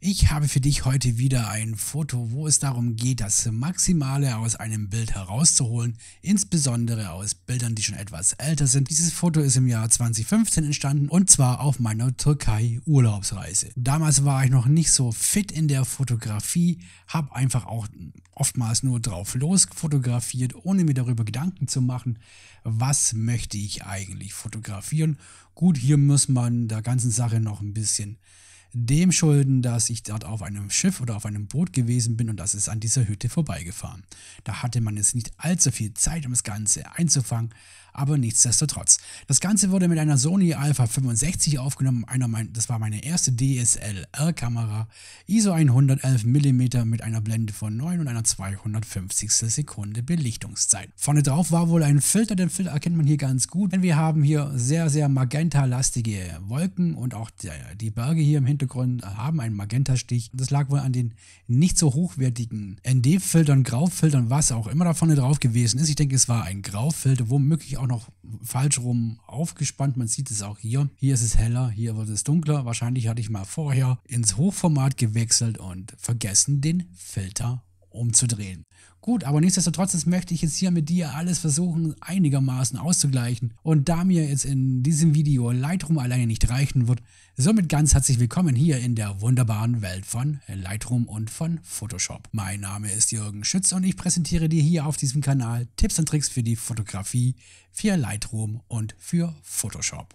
Ich habe für dich heute wieder ein Foto, wo es darum geht, das Maximale aus einem Bild herauszuholen, insbesondere aus Bildern, die schon etwas älter sind. Dieses Foto ist im Jahr 2015 entstanden und zwar auf meiner Türkei-Urlaubsreise. Damals war ich noch nicht so fit in der Fotografie, habe einfach auch oftmals nur drauf los fotografiert, ohne mir darüber Gedanken zu machen, was möchte ich eigentlich fotografieren. Gut, hier muss man der ganzen Sache noch ein bisschen dem schulden, dass ich dort auf einem Schiff oder auf einem Boot gewesen bin und das ist an dieser Hütte vorbeigefahren. Da hatte man jetzt nicht allzu viel Zeit, um das Ganze einzufangen, aber nichtsdestotrotz. Das Ganze wurde mit einer Sony Alpha 65 aufgenommen, einer mein, das war meine erste DSLR-Kamera, ISO 111 mm mit einer Blende von 9 und einer 250. Sekunde Belichtungszeit. Vorne drauf war wohl ein Filter, den Filter erkennt man hier ganz gut, denn wir haben hier sehr, sehr magenta-lastige Wolken und auch die Berge hier im Hintergrund haben einen Magenta-Stich. Das lag wohl an den nicht so hochwertigen ND-Filtern, Graufiltern, was auch immer da vorne drauf gewesen ist. Ich denke, es war ein Graufilter, womöglich auch noch falsch rum aufgespannt. Man sieht es auch hier. Hier ist es heller, hier wird es dunkler. Wahrscheinlich hatte ich mal vorher ins Hochformat gewechselt und vergessen den Filter umzudrehen. Gut, aber nichtsdestotrotz möchte ich jetzt hier mit dir alles versuchen, einigermaßen auszugleichen. Und da mir jetzt in diesem Video Lightroom alleine nicht reichen wird, somit ganz herzlich willkommen hier in der wunderbaren Welt von Lightroom und von Photoshop. Mein Name ist Jürgen Schütz und ich präsentiere dir hier auf diesem Kanal Tipps und Tricks für die Fotografie, für Lightroom und für Photoshop.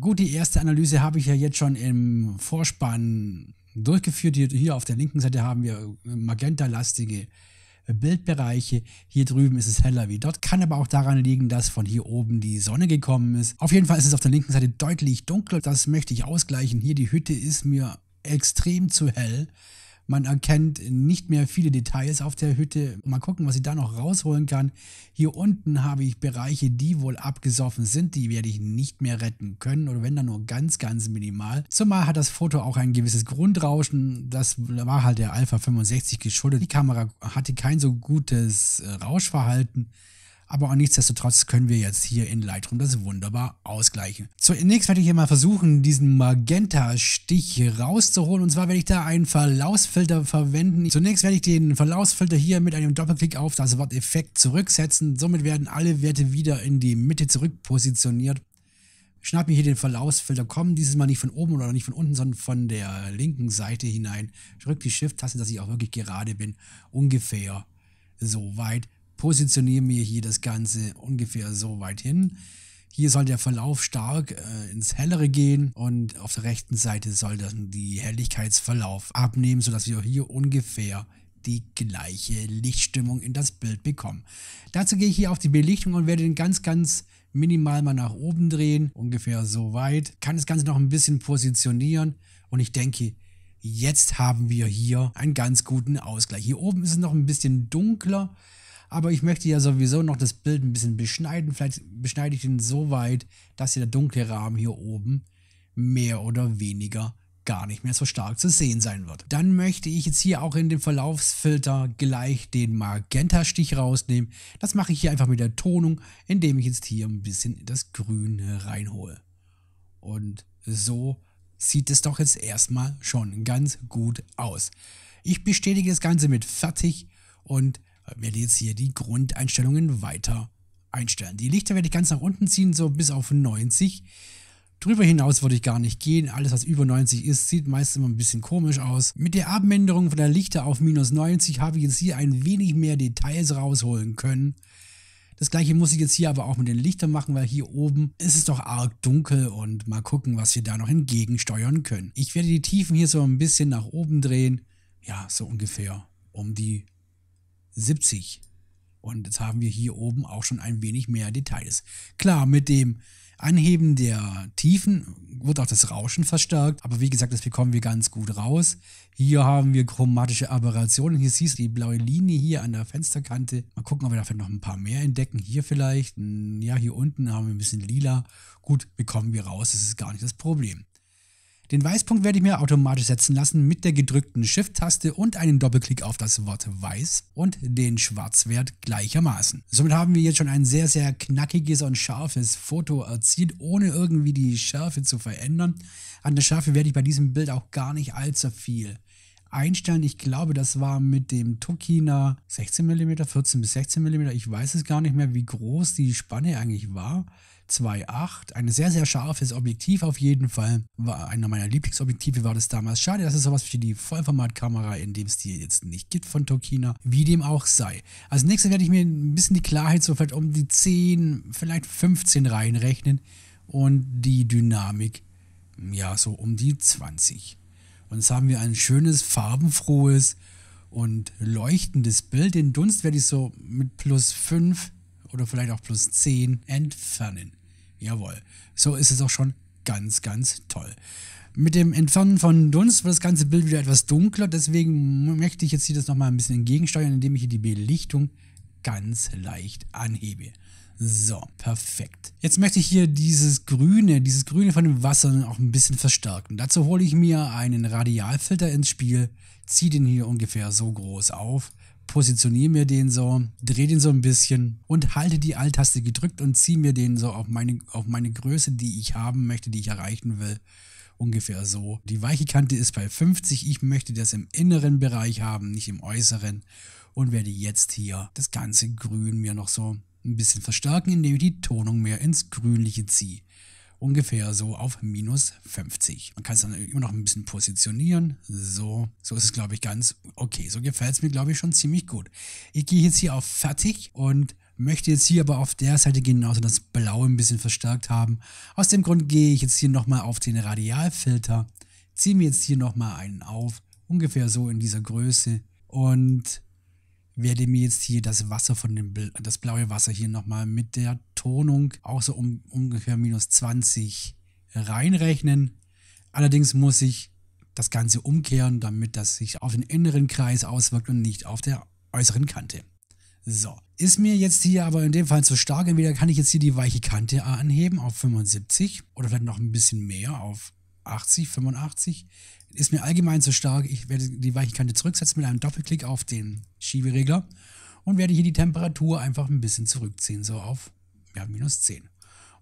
Gut, die erste Analyse habe ich ja jetzt schon im Vorspann durchgeführt. Hier, hier auf der linken Seite haben wir äh, magentalastige äh, Bildbereiche. Hier drüben ist es heller wie dort. Kann aber auch daran liegen, dass von hier oben die Sonne gekommen ist. Auf jeden Fall ist es auf der linken Seite deutlich dunkler. Das möchte ich ausgleichen. Hier die Hütte ist mir extrem zu hell. Man erkennt nicht mehr viele Details auf der Hütte. Mal gucken, was ich da noch rausholen kann. Hier unten habe ich Bereiche, die wohl abgesoffen sind. Die werde ich nicht mehr retten können oder wenn dann nur ganz, ganz minimal. Zumal hat das Foto auch ein gewisses Grundrauschen. Das war halt der Alpha 65 geschuldet. Die Kamera hatte kein so gutes äh, Rauschverhalten. Aber auch nichtsdestotrotz können wir jetzt hier in Lightroom das wunderbar ausgleichen. Zunächst werde ich hier mal versuchen, diesen Magenta-Stich rauszuholen. Und zwar werde ich da einen Verlaufsfilter verwenden. Zunächst werde ich den Verlaufsfilter hier mit einem Doppelklick auf das Wort Effekt zurücksetzen. Somit werden alle Werte wieder in die Mitte zurückpositioniert. Schnapp mir hier den Verlaufsfilter, komm dieses Mal nicht von oben oder nicht von unten, sondern von der linken Seite hinein. Drück die Shift-Taste, dass ich auch wirklich gerade bin. Ungefähr so weit positioniere mir hier das Ganze ungefähr so weit hin. Hier soll der Verlauf stark äh, ins Hellere gehen und auf der rechten Seite soll dann die Helligkeitsverlauf abnehmen, sodass wir hier ungefähr die gleiche Lichtstimmung in das Bild bekommen. Dazu gehe ich hier auf die Belichtung und werde den ganz, ganz minimal mal nach oben drehen, ungefähr so weit. Kann das Ganze noch ein bisschen positionieren und ich denke, jetzt haben wir hier einen ganz guten Ausgleich. Hier oben ist es noch ein bisschen dunkler, aber ich möchte ja sowieso noch das Bild ein bisschen beschneiden. Vielleicht beschneide ich ihn so weit, dass der dunkle Rahmen hier oben mehr oder weniger gar nicht mehr so stark zu sehen sein wird. Dann möchte ich jetzt hier auch in dem Verlaufsfilter gleich den Magenta-Stich rausnehmen. Das mache ich hier einfach mit der Tonung, indem ich jetzt hier ein bisschen das Grün reinhole. Und so sieht es doch jetzt erstmal schon ganz gut aus. Ich bestätige das Ganze mit fertig und werde jetzt hier die Grundeinstellungen weiter einstellen. Die Lichter werde ich ganz nach unten ziehen, so bis auf 90. Drüber hinaus würde ich gar nicht gehen. Alles, was über 90 ist, sieht meist immer ein bisschen komisch aus. Mit der Abänderung von der Lichter auf minus 90 habe ich jetzt hier ein wenig mehr Details rausholen können. Das gleiche muss ich jetzt hier aber auch mit den Lichtern machen, weil hier oben ist es doch arg dunkel und mal gucken, was wir da noch entgegensteuern können. Ich werde die Tiefen hier so ein bisschen nach oben drehen. Ja, so ungefähr um die 70. Und jetzt haben wir hier oben auch schon ein wenig mehr Details. Klar, mit dem Anheben der Tiefen wird auch das Rauschen verstärkt, aber wie gesagt, das bekommen wir ganz gut raus. Hier haben wir chromatische Aberrationen. Hier siehst du die blaue Linie hier an der Fensterkante. Mal gucken, ob wir dafür noch ein paar mehr entdecken. Hier vielleicht, hm, ja, hier unten haben wir ein bisschen lila. Gut, bekommen wir raus, das ist gar nicht das Problem. Den Weißpunkt werde ich mir automatisch setzen lassen mit der gedrückten Shift-Taste und einem Doppelklick auf das Wort Weiß und den Schwarzwert gleichermaßen. Somit haben wir jetzt schon ein sehr, sehr knackiges und scharfes Foto erzielt, ohne irgendwie die Schärfe zu verändern. An der Schärfe werde ich bei diesem Bild auch gar nicht allzu viel einstellen. Ich glaube, das war mit dem Tokina 16 mm, 14 bis 16 mm. Ich weiß es gar nicht mehr, wie groß die Spanne eigentlich war. 2.8. Ein sehr, sehr scharfes Objektiv auf jeden Fall. War einer meiner Lieblingsobjektive war das damals. Schade, dass es sowas wie die Vollformatkamera in dem Stil jetzt nicht gibt von Tokina, wie dem auch sei. Als nächstes werde ich mir ein bisschen die Klarheit so vielleicht um die 10, vielleicht 15 reinrechnen und die Dynamik, ja, so um die 20. Und jetzt haben wir ein schönes, farbenfrohes und leuchtendes Bild. Den Dunst werde ich so mit plus 5 oder vielleicht auch plus 10 entfernen. Jawohl. So ist es auch schon ganz, ganz toll. Mit dem Entfernen von Dunst wird das ganze Bild wieder etwas dunkler, deswegen möchte ich jetzt hier das nochmal ein bisschen entgegensteuern, indem ich hier die Belichtung ganz leicht anhebe. So, perfekt. Jetzt möchte ich hier dieses Grüne, dieses Grüne von dem Wasser auch ein bisschen verstärken. Dazu hole ich mir einen Radialfilter ins Spiel, ziehe den hier ungefähr so groß auf positioniere mir den so, drehe den so ein bisschen und halte die Alt-Taste gedrückt und ziehe mir den so auf meine, auf meine Größe, die ich haben möchte, die ich erreichen will. Ungefähr so. Die weiche Kante ist bei 50. Ich möchte das im inneren Bereich haben, nicht im äußeren. Und werde jetzt hier das ganze Grün mir noch so ein bisschen verstärken, indem ich die Tonung mehr ins Grünliche ziehe ungefähr so auf minus 50. Man kann es dann immer noch ein bisschen positionieren. So, so ist es, glaube ich, ganz okay. So gefällt es mir, glaube ich, schon ziemlich gut. Ich gehe jetzt hier auf Fertig und möchte jetzt hier aber auf der Seite genauso das Blaue ein bisschen verstärkt haben. Aus dem Grund gehe ich jetzt hier nochmal auf den Radialfilter, ziehe mir jetzt hier nochmal einen auf, ungefähr so in dieser Größe und werde mir jetzt hier das Wasser von dem, das blaue Wasser hier nochmal mit der Betonung auch so um ungefähr minus 20 reinrechnen. Allerdings muss ich das Ganze umkehren, damit das sich auf den inneren Kreis auswirkt und nicht auf der äußeren Kante. So, ist mir jetzt hier aber in dem Fall zu stark. Entweder kann ich jetzt hier die weiche Kante anheben auf 75 oder vielleicht noch ein bisschen mehr auf 80, 85. Ist mir allgemein zu stark. Ich werde die weiche Kante zurücksetzen mit einem Doppelklick auf den Schieberegler und werde hier die Temperatur einfach ein bisschen zurückziehen, so auf ja, minus 10.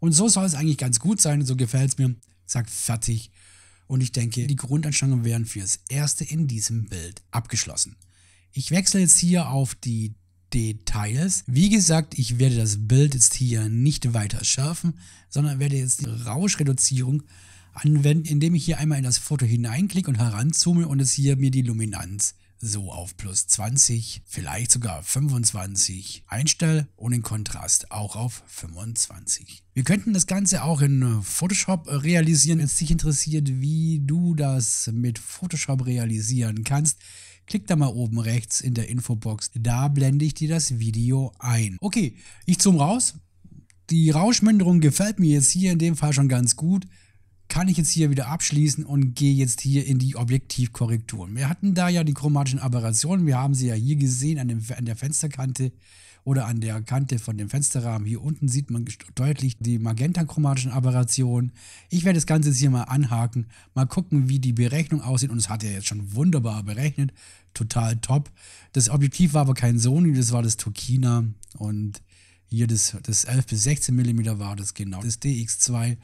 Und so soll es eigentlich ganz gut sein, so gefällt es mir. Sagt fertig. Und ich denke, die Grundanstrengungen wären fürs erste in diesem Bild abgeschlossen. Ich wechsle jetzt hier auf die Details. Wie gesagt, ich werde das Bild jetzt hier nicht weiter schärfen, sondern werde jetzt die Rauschreduzierung anwenden, indem ich hier einmal in das Foto hineinklicke und heranzoome und es hier mir die Luminanz so auf plus 20, vielleicht sogar 25 einstell und den Kontrast auch auf 25. Wir könnten das Ganze auch in Photoshop realisieren. Wenn es dich interessiert, wie du das mit Photoshop realisieren kannst, Klick da mal oben rechts in der Infobox. Da blende ich dir das Video ein. Okay, ich zoome raus. Die Rauschminderung gefällt mir jetzt hier in dem Fall schon ganz gut kann ich jetzt hier wieder abschließen und gehe jetzt hier in die Objektivkorrekturen. Wir hatten da ja die chromatischen Aberrationen, wir haben sie ja hier gesehen an, dem, an der Fensterkante oder an der Kante von dem Fensterrahmen. Hier unten sieht man deutlich die magenta-chromatischen Aberrationen. Ich werde das Ganze jetzt hier mal anhaken, mal gucken, wie die Berechnung aussieht. Und es hat er jetzt schon wunderbar berechnet, total top. Das Objektiv war aber kein Sony, das war das Tokina und hier das, das 11 bis 16 mm war das genau, das DX2.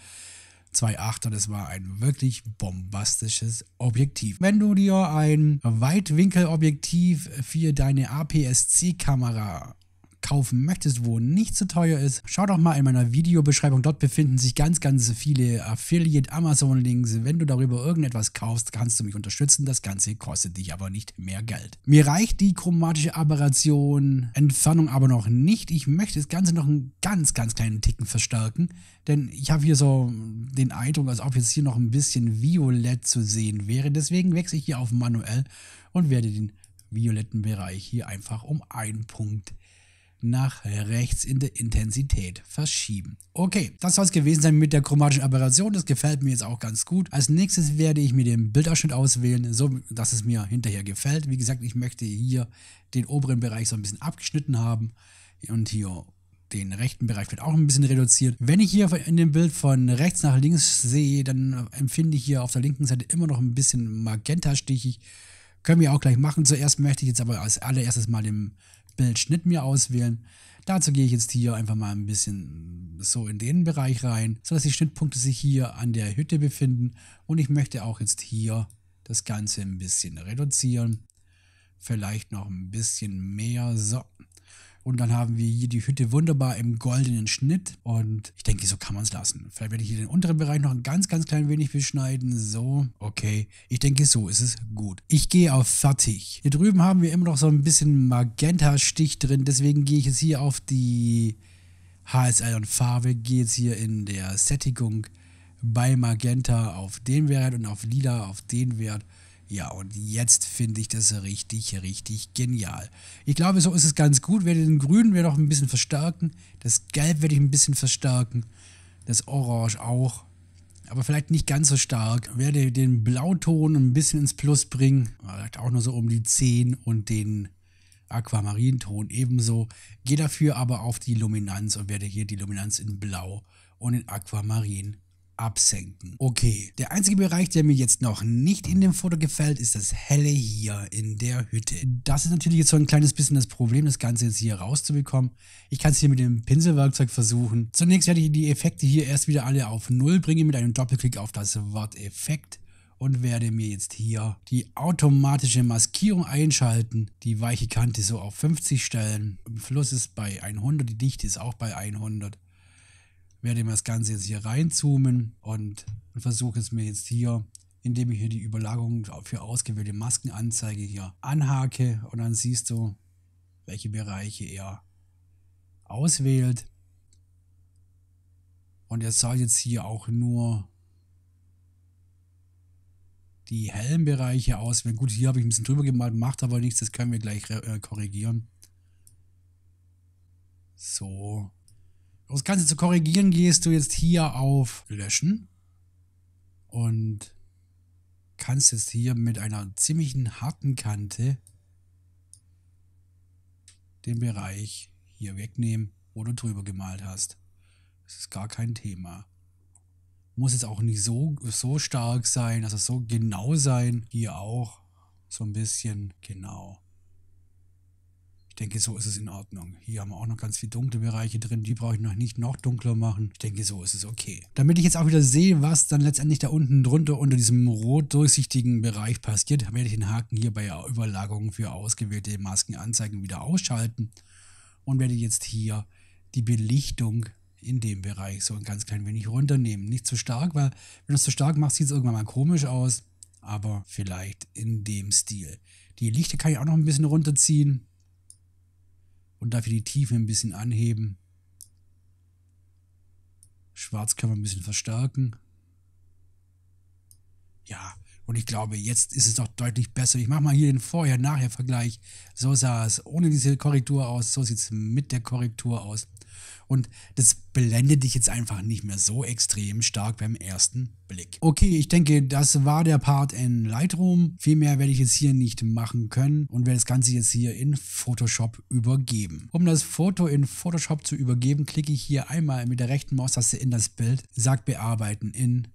2.8 und es war ein wirklich bombastisches Objektiv. Wenn du dir ein Weitwinkelobjektiv für deine APS-C-Kamera kaufen möchtest, wo nicht zu so teuer ist, schau doch mal in meiner Videobeschreibung. Dort befinden sich ganz, ganz viele Affiliate-Amazon-Links. Wenn du darüber irgendetwas kaufst, kannst du mich unterstützen. Das Ganze kostet dich aber nicht mehr Geld. Mir reicht die chromatische Aberration Entfernung aber noch nicht. Ich möchte das Ganze noch einen ganz, ganz kleinen Ticken verstärken, denn ich habe hier so den Eindruck, als ob jetzt hier noch ein bisschen violett zu sehen wäre. Deswegen wechsle ich hier auf manuell und werde den violetten Bereich hier einfach um einen Punkt nach rechts in der Intensität verschieben. Okay, das soll es gewesen sein mit der chromatischen Aberration. Das gefällt mir jetzt auch ganz gut. Als nächstes werde ich mir den Bildausschnitt auswählen, so dass es mir hinterher gefällt. Wie gesagt, ich möchte hier den oberen Bereich so ein bisschen abgeschnitten haben und hier den rechten Bereich wird auch ein bisschen reduziert. Wenn ich hier in dem Bild von rechts nach links sehe, dann empfinde ich hier auf der linken Seite immer noch ein bisschen magentastichig. Können wir auch gleich machen. Zuerst möchte ich jetzt aber als allererstes mal den Bildschnitt mir auswählen. Dazu gehe ich jetzt hier einfach mal ein bisschen so in den Bereich rein, sodass die Schnittpunkte sich hier an der Hütte befinden. Und ich möchte auch jetzt hier das Ganze ein bisschen reduzieren. Vielleicht noch ein bisschen mehr. So, und dann haben wir hier die Hütte wunderbar im goldenen Schnitt. Und ich denke, so kann man es lassen. Vielleicht werde ich hier den unteren Bereich noch ein ganz, ganz klein wenig beschneiden. So, okay. Ich denke, so ist es gut. Ich gehe auf fertig. Hier drüben haben wir immer noch so ein bisschen Magenta-Stich drin. Deswegen gehe ich jetzt hier auf die HSL und Farbe. Gehe jetzt hier in der Sättigung bei Magenta auf den Wert und auf Lila auf den Wert. Ja, und jetzt finde ich das richtig, richtig genial. Ich glaube, so ist es ganz gut. Werde den Grünen werde noch ein bisschen verstärken. Das Gelb werde ich ein bisschen verstärken. Das Orange auch. Aber vielleicht nicht ganz so stark. Werde den Blauton ein bisschen ins Plus bringen. Vielleicht auch nur so um die 10 und den Aquamarinton ebenso. Gehe dafür aber auf die Luminanz und werde hier die Luminanz in Blau und in Aquamarin absenken. Okay, der einzige Bereich, der mir jetzt noch nicht in dem Foto gefällt, ist das Helle hier in der Hütte. Das ist natürlich jetzt so ein kleines bisschen das Problem, das Ganze jetzt hier rauszubekommen. Ich kann es hier mit dem Pinselwerkzeug versuchen. Zunächst werde ich die Effekte hier erst wieder alle auf Null bringen mit einem Doppelklick auf das Wort Effekt und werde mir jetzt hier die automatische Maskierung einschalten, die weiche Kante so auf 50 stellen. Fluss ist bei 100, die Dichte ist auch bei 100 werde mir das Ganze jetzt hier reinzoomen und, und versuche es mir jetzt hier, indem ich hier die Überlagerung für ausgewählte Maskenanzeige hier anhake und dann siehst du, welche Bereiche er auswählt. Und er soll jetzt hier auch nur die hellen Bereiche auswählen. Gut, hier habe ich ein bisschen drüber gemalt, macht aber nichts, das können wir gleich äh, korrigieren. So. Um das Ganze zu korrigieren, gehst du jetzt hier auf Löschen und kannst jetzt hier mit einer ziemlichen harten Kante den Bereich hier wegnehmen, wo du drüber gemalt hast. Das ist gar kein Thema. Muss jetzt auch nicht so, so stark sein, also so genau sein. Hier auch so ein bisschen genau denke, so ist es in Ordnung. Hier haben wir auch noch ganz viele dunkle Bereiche drin, die brauche ich noch nicht noch dunkler machen. Ich denke, so ist es okay. Damit ich jetzt auch wieder sehe, was dann letztendlich da unten drunter unter diesem rot durchsichtigen Bereich passiert, werde ich den Haken hier bei Überlagerung für ausgewählte Maskenanzeigen wieder ausschalten und werde jetzt hier die Belichtung in dem Bereich so ein ganz klein wenig runternehmen. Nicht zu stark, weil wenn du es zu stark machst, sieht es irgendwann mal komisch aus, aber vielleicht in dem Stil. Die Lichter kann ich auch noch ein bisschen runterziehen und dafür die Tiefe ein bisschen anheben. Schwarz kann man ein bisschen verstärken. Ja, und ich glaube, jetzt ist es doch deutlich besser. Ich mache mal hier den Vorher-Nachher-Vergleich. So sah es ohne diese Korrektur aus, so sieht es mit der Korrektur aus. Und das blendet dich jetzt einfach nicht mehr so extrem stark beim ersten Blick. Okay, ich denke, das war der Part in Lightroom. Viel mehr werde ich jetzt hier nicht machen können und werde das Ganze jetzt hier in Photoshop übergeben. Um das Foto in Photoshop zu übergeben, klicke ich hier einmal mit der rechten Maustaste in das Bild, sagt bearbeiten in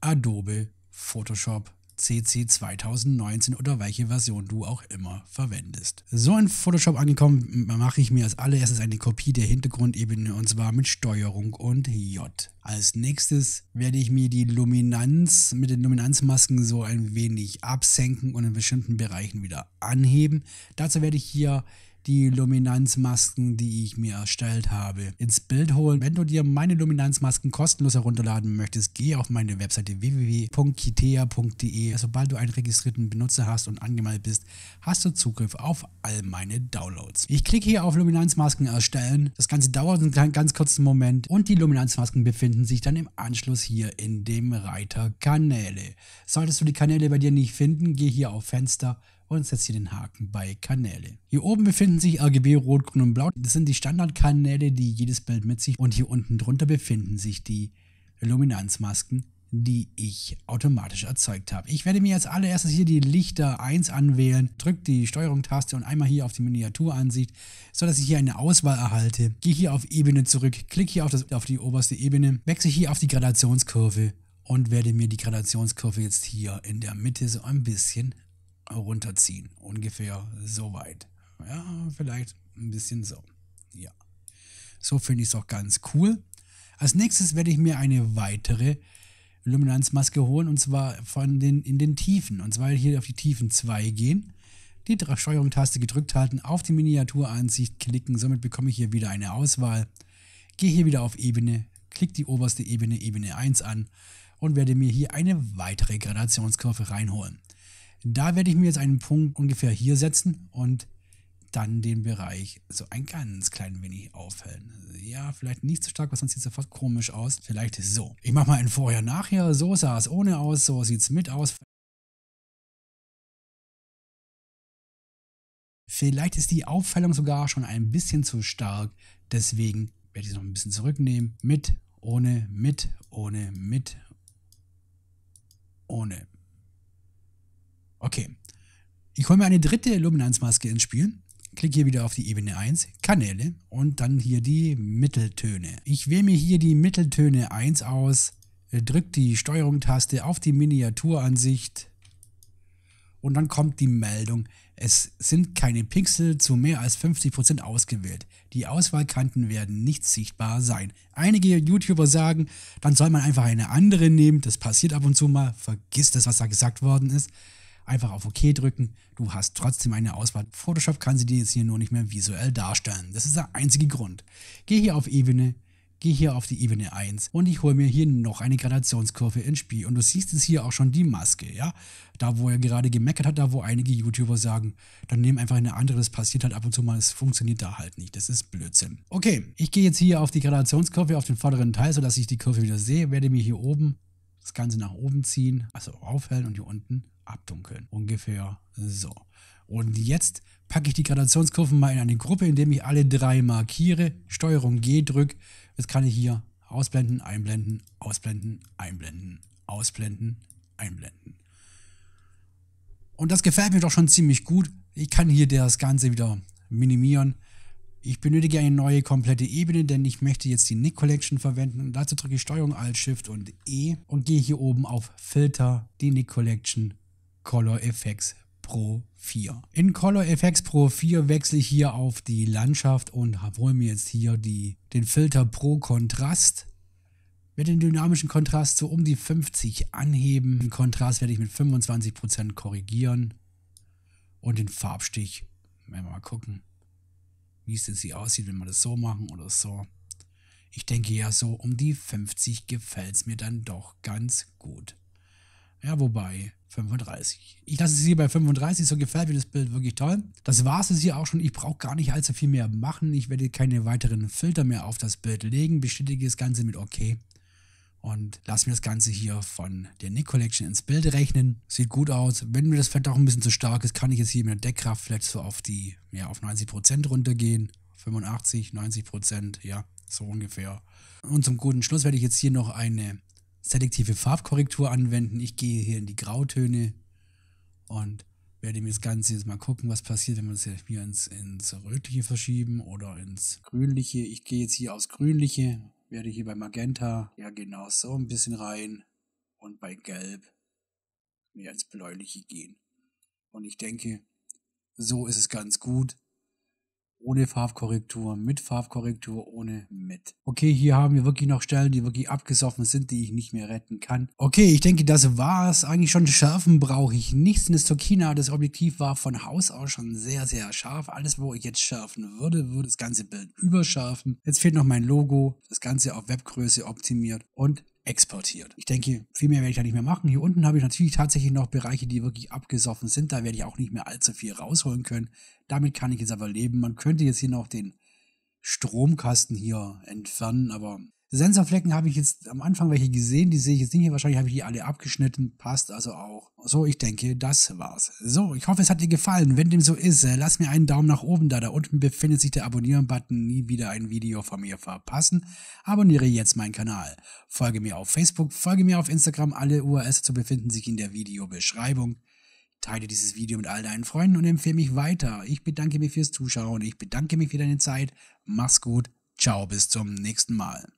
Adobe Photoshop CC 2019 oder welche Version du auch immer verwendest. So in Photoshop angekommen, mache ich mir als allererstes eine Kopie der Hintergrundebene und zwar mit Steuerung und J. Als nächstes werde ich mir die Luminanz mit den Luminanzmasken so ein wenig absenken und in bestimmten Bereichen wieder anheben. Dazu werde ich hier die Luminanzmasken, die ich mir erstellt habe, ins Bild holen. Wenn du dir meine Luminanzmasken kostenlos herunterladen möchtest, geh auf meine Webseite www.kitea.de. Sobald du einen registrierten Benutzer hast und angemeldet bist, hast du Zugriff auf all meine Downloads. Ich klicke hier auf Luminanzmasken erstellen. Das Ganze dauert einen ganz kurzen Moment und die Luminanzmasken befinden sich dann im Anschluss hier in dem Reiter Kanäle. Solltest du die Kanäle bei dir nicht finden, geh hier auf Fenster und setze hier den Haken bei Kanäle. Hier oben befinden sich RGB, Rot, Grün und Blau. Das sind die Standardkanäle, die jedes Bild mit sich und hier unten drunter befinden sich die Luminanzmasken, die ich automatisch erzeugt habe. Ich werde mir als allererstes hier die Lichter 1 anwählen, drücke die Steuerung-Taste und einmal hier auf die Miniaturansicht, sodass ich hier eine Auswahl erhalte. Gehe hier auf Ebene zurück, klicke hier auf, das, auf die oberste Ebene, wechsle hier auf die Gradationskurve und werde mir die Gradationskurve jetzt hier in der Mitte so ein bisschen runterziehen. Ungefähr so weit. Ja, vielleicht ein bisschen so. Ja. So finde ich es auch ganz cool. Als nächstes werde ich mir eine weitere Luminanzmaske holen und zwar von den, in den Tiefen. Und zwar hier auf die Tiefen 2 gehen, die Steuerung-Taste gedrückt halten, auf die Miniaturansicht klicken. Somit bekomme ich hier wieder eine Auswahl. Gehe hier wieder auf Ebene, klicke die oberste Ebene, Ebene 1 an und werde mir hier eine weitere Gradationskurve reinholen. Da werde ich mir jetzt einen Punkt ungefähr hier setzen und dann den Bereich so ein ganz klein wenig aufhellen. Ja, vielleicht nicht so stark, weil sonst sieht es sofort komisch aus. Vielleicht so. Ich mache mal ein Vorher-Nachher. So sah es ohne aus, so sieht es mit aus. Vielleicht ist die Aufhellung sogar schon ein bisschen zu stark. Deswegen werde ich es noch ein bisschen zurücknehmen. Mit, ohne, mit, ohne, mit, ohne. Okay. Ich hole mir eine dritte Luminanzmaske ins Spiel, klicke hier wieder auf die Ebene 1, Kanäle und dann hier die Mitteltöne. Ich wähle mir hier die Mitteltöne 1 aus, drücke die Steuerung-Taste auf die Miniaturansicht und dann kommt die Meldung, es sind keine Pixel zu mehr als 50% ausgewählt. Die Auswahlkanten werden nicht sichtbar sein. Einige YouTuber sagen, dann soll man einfach eine andere nehmen, das passiert ab und zu mal, vergiss das, was da gesagt worden ist einfach auf OK drücken. Du hast trotzdem eine Auswahl. Photoshop kann sie dir jetzt hier nur nicht mehr visuell darstellen. Das ist der einzige Grund. Geh hier auf Ebene, gehe hier auf die Ebene 1 und ich hole mir hier noch eine Gradationskurve ins Spiel. Und du siehst es hier auch schon die Maske, ja? Da, wo er gerade gemeckert hat, da, wo einige YouTuber sagen, dann nehmen einfach eine andere, das passiert halt ab und zu mal, es funktioniert da halt nicht. Das ist Blödsinn. Okay, ich gehe jetzt hier auf die Gradationskurve, auf den vorderen Teil, sodass ich die Kurve wieder sehe, werde mir hier oben das Ganze nach oben ziehen, also aufhellen und hier unten abdunkeln. Ungefähr so. Und jetzt packe ich die Gradationskurven mal in eine Gruppe, indem ich alle drei markiere, Steuerung G drücke. Jetzt kann ich hier ausblenden, einblenden, ausblenden, einblenden, ausblenden, einblenden. Und das gefällt mir doch schon ziemlich gut. Ich kann hier das Ganze wieder minimieren. Ich benötige eine neue komplette Ebene, denn ich möchte jetzt die Nick Collection verwenden. Und dazu drücke ich Steuerung Alt Shift und E und gehe hier oben auf Filter, die Nick Collection Color Effects Pro 4. In Color Effects Pro 4 wechsle ich hier auf die Landschaft und hole mir jetzt hier die, den Filter Pro Kontrast. Mit dem dynamischen Kontrast so um die 50 anheben. Den Kontrast werde ich mit 25% korrigieren. Und den Farbstich, wenn wir mal gucken, wie es jetzt hier aussieht, wenn wir das so machen oder so. Ich denke ja so um die 50 gefällt es mir dann doch ganz gut. Ja, wobei, 35. Ich lasse es hier bei 35, so gefällt mir das Bild wirklich toll. Das war es hier auch schon. Ich brauche gar nicht allzu viel mehr machen. Ich werde keine weiteren Filter mehr auf das Bild legen. Bestätige das Ganze mit OK. Und lasse mir das Ganze hier von der Nick Collection ins Bild rechnen. Sieht gut aus. Wenn mir das Fett auch ein bisschen zu stark ist, kann ich jetzt hier mit der Deckkraft vielleicht so auf die, ja, auf 90% runtergehen. 85, 90%, ja, so ungefähr. Und zum guten Schluss werde ich jetzt hier noch eine selektive Farbkorrektur anwenden. Ich gehe hier in die Grautöne und werde mir das Ganze jetzt mal gucken, was passiert, wenn wir es jetzt hier ins, ins Rötliche verschieben oder ins Grünliche. Ich gehe jetzt hier aufs Grünliche, werde hier bei Magenta, ja genau, so ein bisschen rein und bei Gelb mir ins Bläuliche gehen. Und ich denke, so ist es ganz gut ohne Farbkorrektur, mit Farbkorrektur, ohne mit. Okay, hier haben wir wirklich noch Stellen, die wirklich abgesoffen sind, die ich nicht mehr retten kann. Okay, ich denke, das war's. Eigentlich schon Schärfen brauche ich nichts. In das Tokina, das Objektiv war von Haus aus schon sehr, sehr scharf. Alles, wo ich jetzt schärfen würde, würde das ganze Bild überschärfen. Jetzt fehlt noch mein Logo, das Ganze auf Webgröße optimiert und exportiert. Ich denke, viel mehr werde ich da nicht mehr machen. Hier unten habe ich natürlich tatsächlich noch Bereiche, die wirklich abgesoffen sind. Da werde ich auch nicht mehr allzu viel rausholen können. Damit kann ich jetzt aber leben. Man könnte jetzt hier noch den Stromkasten hier entfernen, aber Sensorflecken habe ich jetzt am Anfang welche gesehen, die sehe ich jetzt nicht hier. Wahrscheinlich habe ich die alle abgeschnitten, passt also auch. So, ich denke, das war's. So, ich hoffe, es hat dir gefallen. Wenn dem so ist, äh, lass mir einen Daumen nach oben da. Da unten befindet sich der Abonnieren-Button. Nie wieder ein Video von mir verpassen. Abonniere jetzt meinen Kanal. Folge mir auf Facebook, folge mir auf Instagram. Alle URLs dazu befinden sich in der Videobeschreibung. Teile dieses Video mit all deinen Freunden und empfehle mich weiter. Ich bedanke mich fürs Zuschauen. Ich bedanke mich für deine Zeit. Mach's gut. Ciao, bis zum nächsten Mal.